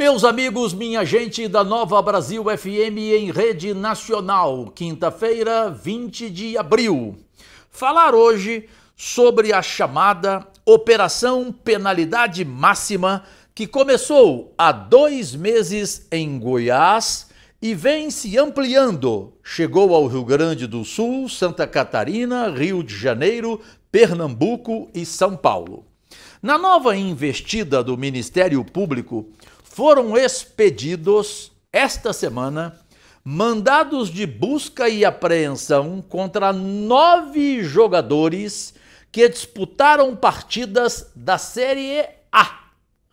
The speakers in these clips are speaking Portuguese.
Meus amigos, minha gente da Nova Brasil FM em rede nacional, quinta-feira, 20 de abril. Falar hoje sobre a chamada Operação Penalidade Máxima, que começou há dois meses em Goiás e vem se ampliando. Chegou ao Rio Grande do Sul, Santa Catarina, Rio de Janeiro, Pernambuco e São Paulo. Na nova investida do Ministério Público, foram expedidos esta semana mandados de busca e apreensão contra nove jogadores que disputaram partidas da Série A.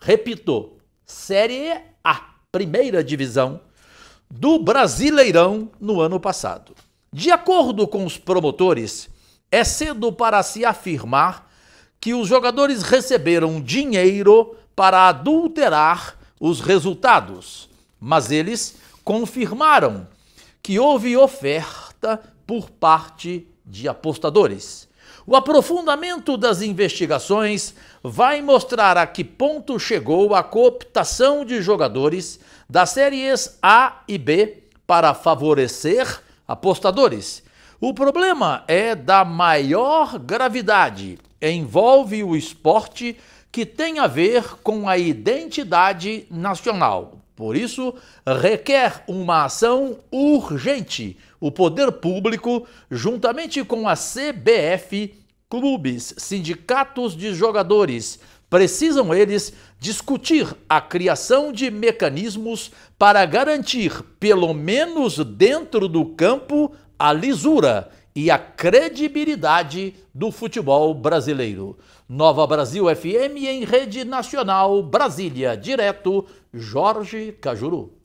Repito, Série A, primeira divisão do Brasileirão no ano passado. De acordo com os promotores, é cedo para se afirmar que os jogadores receberam dinheiro para adulterar os resultados, mas eles confirmaram que houve oferta por parte de apostadores. O aprofundamento das investigações vai mostrar a que ponto chegou a cooptação de jogadores das séries A e B para favorecer apostadores. O problema é da maior gravidade. Envolve o esporte que tem a ver com a identidade nacional. Por isso, requer uma ação urgente. O poder público, juntamente com a CBF, clubes, sindicatos de jogadores, precisam eles discutir a criação de mecanismos para garantir, pelo menos dentro do campo, a lisura e a credibilidade do futebol brasileiro. Nova Brasil FM em rede nacional, Brasília, direto Jorge Cajuru.